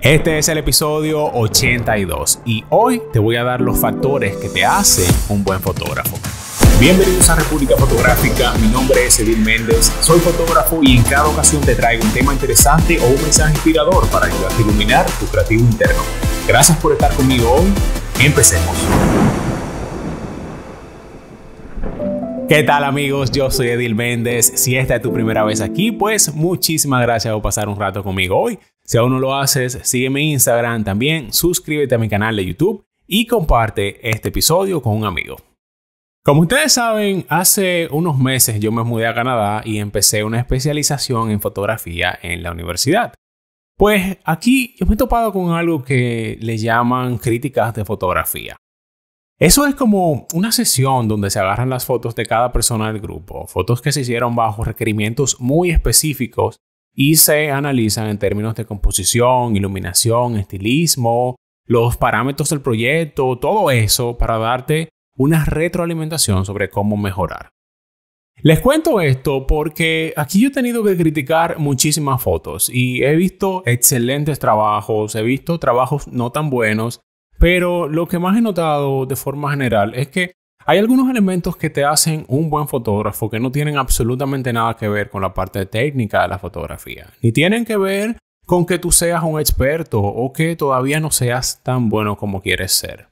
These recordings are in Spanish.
Este es el episodio 82 y hoy te voy a dar los factores que te hacen un buen fotógrafo. Bienvenidos a República Fotográfica, mi nombre es Edil Méndez, soy fotógrafo y en cada ocasión te traigo un tema interesante o un mensaje inspirador para ayudarte a iluminar tu creativo interno. Gracias por estar conmigo hoy, empecemos. ¿Qué tal amigos? Yo soy Edil Méndez. Si esta es tu primera vez aquí, pues muchísimas gracias por pasar un rato conmigo hoy. Si aún no lo haces, sígueme en Instagram también, suscríbete a mi canal de YouTube y comparte este episodio con un amigo. Como ustedes saben, hace unos meses yo me mudé a Canadá y empecé una especialización en fotografía en la universidad. Pues aquí yo me he topado con algo que le llaman críticas de fotografía. Eso es como una sesión donde se agarran las fotos de cada persona del grupo, fotos que se hicieron bajo requerimientos muy específicos y se analizan en términos de composición, iluminación, estilismo, los parámetros del proyecto, todo eso para darte una retroalimentación sobre cómo mejorar. Les cuento esto porque aquí yo he tenido que criticar muchísimas fotos y he visto excelentes trabajos, he visto trabajos no tan buenos, pero lo que más he notado de forma general es que hay algunos elementos que te hacen un buen fotógrafo que no tienen absolutamente nada que ver con la parte técnica de la fotografía, ni tienen que ver con que tú seas un experto o que todavía no seas tan bueno como quieres ser.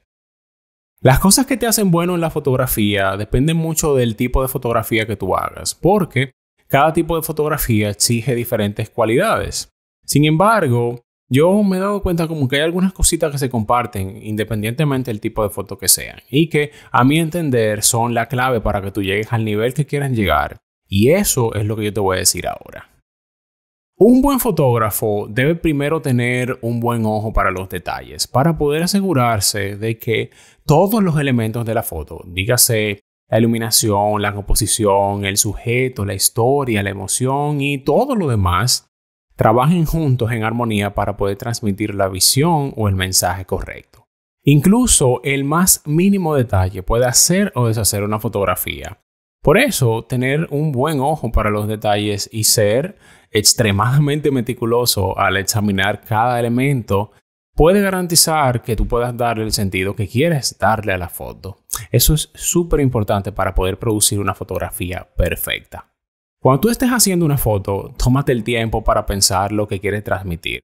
Las cosas que te hacen bueno en la fotografía dependen mucho del tipo de fotografía que tú hagas, porque cada tipo de fotografía exige diferentes cualidades. Sin embargo, yo me he dado cuenta como que hay algunas cositas que se comparten independientemente del tipo de foto que sean y que a mi entender son la clave para que tú llegues al nivel que quieras llegar. Y eso es lo que yo te voy a decir ahora. Un buen fotógrafo debe primero tener un buen ojo para los detalles para poder asegurarse de que todos los elementos de la foto, dígase la iluminación, la composición, el sujeto, la historia, la emoción y todo lo demás, trabajen juntos en armonía para poder transmitir la visión o el mensaje correcto. Incluso el más mínimo detalle puede hacer o deshacer una fotografía. Por eso, tener un buen ojo para los detalles y ser extremadamente meticuloso al examinar cada elemento puede garantizar que tú puedas darle el sentido que quieres darle a la foto. Eso es súper importante para poder producir una fotografía perfecta. Cuando tú estés haciendo una foto, tómate el tiempo para pensar lo que quieres transmitir.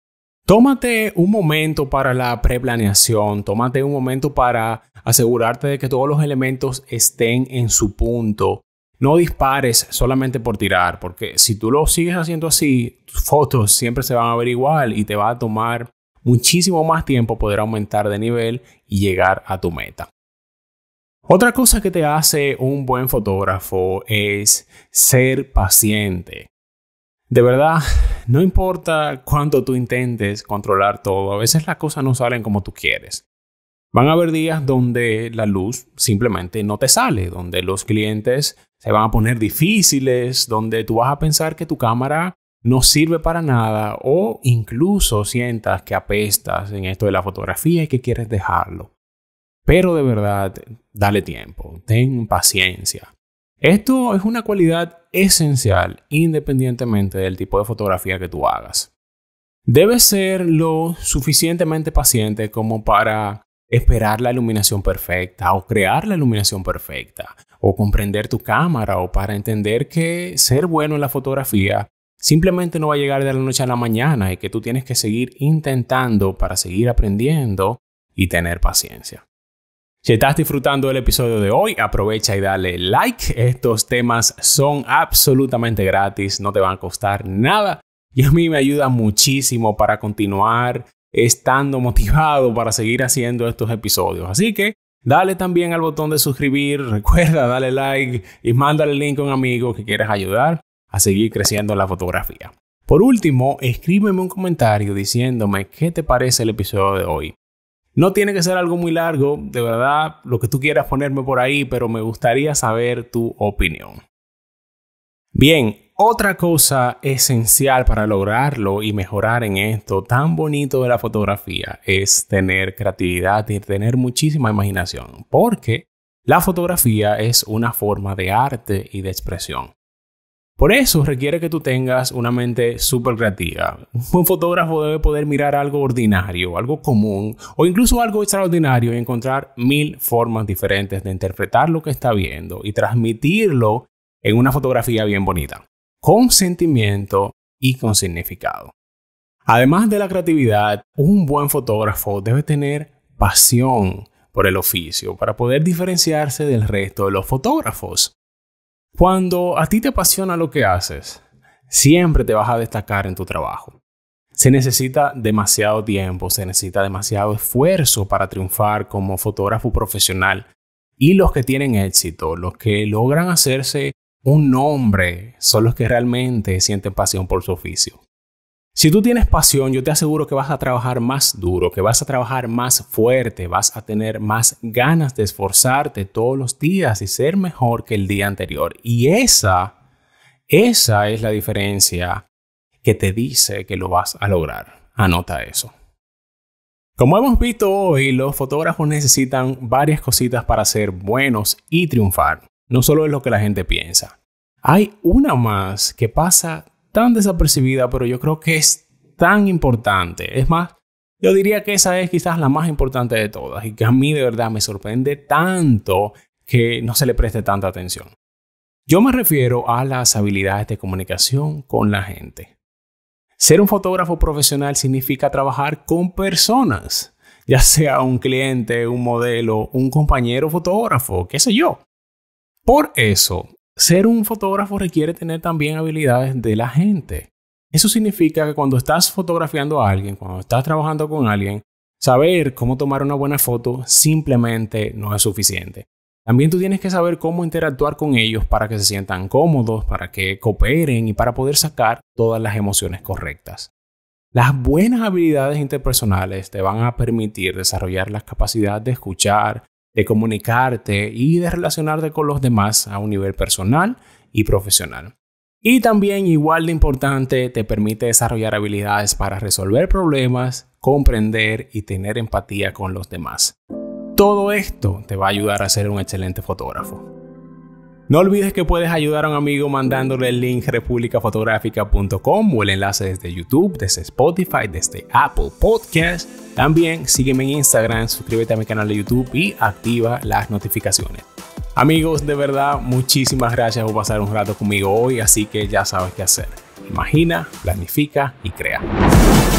Tómate un momento para la preplaneación, tómate un momento para asegurarte de que todos los elementos estén en su punto. No dispares solamente por tirar, porque si tú lo sigues haciendo así, tus fotos siempre se van a ver igual y te va a tomar muchísimo más tiempo poder aumentar de nivel y llegar a tu meta. Otra cosa que te hace un buen fotógrafo es ser paciente. De verdad, no importa cuánto tú intentes controlar todo, a veces las cosas no salen como tú quieres. Van a haber días donde la luz simplemente no te sale, donde los clientes se van a poner difíciles, donde tú vas a pensar que tu cámara no sirve para nada o incluso sientas que apestas en esto de la fotografía y que quieres dejarlo. Pero de verdad, dale tiempo, ten paciencia. Esto es una cualidad esencial independientemente del tipo de fotografía que tú hagas. Debes ser lo suficientemente paciente como para esperar la iluminación perfecta o crear la iluminación perfecta o comprender tu cámara o para entender que ser bueno en la fotografía simplemente no va a llegar de la noche a la mañana y que tú tienes que seguir intentando para seguir aprendiendo y tener paciencia. Si estás disfrutando del episodio de hoy, aprovecha y dale like. Estos temas son absolutamente gratis, no te van a costar nada y a mí me ayuda muchísimo para continuar estando motivado para seguir haciendo estos episodios. Así que dale también al botón de suscribir, recuerda, dale like y mándale el link a un amigo que quieras ayudar a seguir creciendo la fotografía. Por último, escríbeme un comentario diciéndome qué te parece el episodio de hoy. No tiene que ser algo muy largo, de verdad, lo que tú quieras ponerme por ahí, pero me gustaría saber tu opinión. Bien, otra cosa esencial para lograrlo y mejorar en esto tan bonito de la fotografía es tener creatividad y tener muchísima imaginación, porque la fotografía es una forma de arte y de expresión. Por eso requiere que tú tengas una mente súper creativa. Un buen fotógrafo debe poder mirar algo ordinario, algo común o incluso algo extraordinario y encontrar mil formas diferentes de interpretar lo que está viendo y transmitirlo en una fotografía bien bonita, con sentimiento y con significado. Además de la creatividad, un buen fotógrafo debe tener pasión por el oficio para poder diferenciarse del resto de los fotógrafos. Cuando a ti te apasiona lo que haces, siempre te vas a destacar en tu trabajo. Se necesita demasiado tiempo, se necesita demasiado esfuerzo para triunfar como fotógrafo profesional. Y los que tienen éxito, los que logran hacerse un nombre, son los que realmente sienten pasión por su oficio. Si tú tienes pasión, yo te aseguro que vas a trabajar más duro, que vas a trabajar más fuerte, vas a tener más ganas de esforzarte todos los días y ser mejor que el día anterior. Y esa, esa es la diferencia que te dice que lo vas a lograr. Anota eso. Como hemos visto hoy, los fotógrafos necesitan varias cositas para ser buenos y triunfar. No solo es lo que la gente piensa. Hay una más que pasa tan desapercibida, pero yo creo que es tan importante. Es más, yo diría que esa es quizás la más importante de todas y que a mí de verdad me sorprende tanto que no se le preste tanta atención. Yo me refiero a las habilidades de comunicación con la gente. Ser un fotógrafo profesional significa trabajar con personas, ya sea un cliente, un modelo, un compañero fotógrafo, qué sé yo. Por eso, ser un fotógrafo requiere tener también habilidades de la gente. Eso significa que cuando estás fotografiando a alguien, cuando estás trabajando con alguien, saber cómo tomar una buena foto simplemente no es suficiente. También tú tienes que saber cómo interactuar con ellos para que se sientan cómodos, para que cooperen y para poder sacar todas las emociones correctas. Las buenas habilidades interpersonales te van a permitir desarrollar la capacidad de escuchar, de comunicarte y de relacionarte con los demás a un nivel personal y profesional. Y también igual de importante, te permite desarrollar habilidades para resolver problemas, comprender y tener empatía con los demás. Todo esto te va a ayudar a ser un excelente fotógrafo. No olvides que puedes ayudar a un amigo mandándole el link republicafotografica.com o el enlace desde YouTube, desde Spotify, desde Apple Podcast. También sígueme en Instagram, suscríbete a mi canal de YouTube y activa las notificaciones. Amigos, de verdad, muchísimas gracias por pasar un rato conmigo hoy, así que ya sabes qué hacer. Imagina, planifica y crea.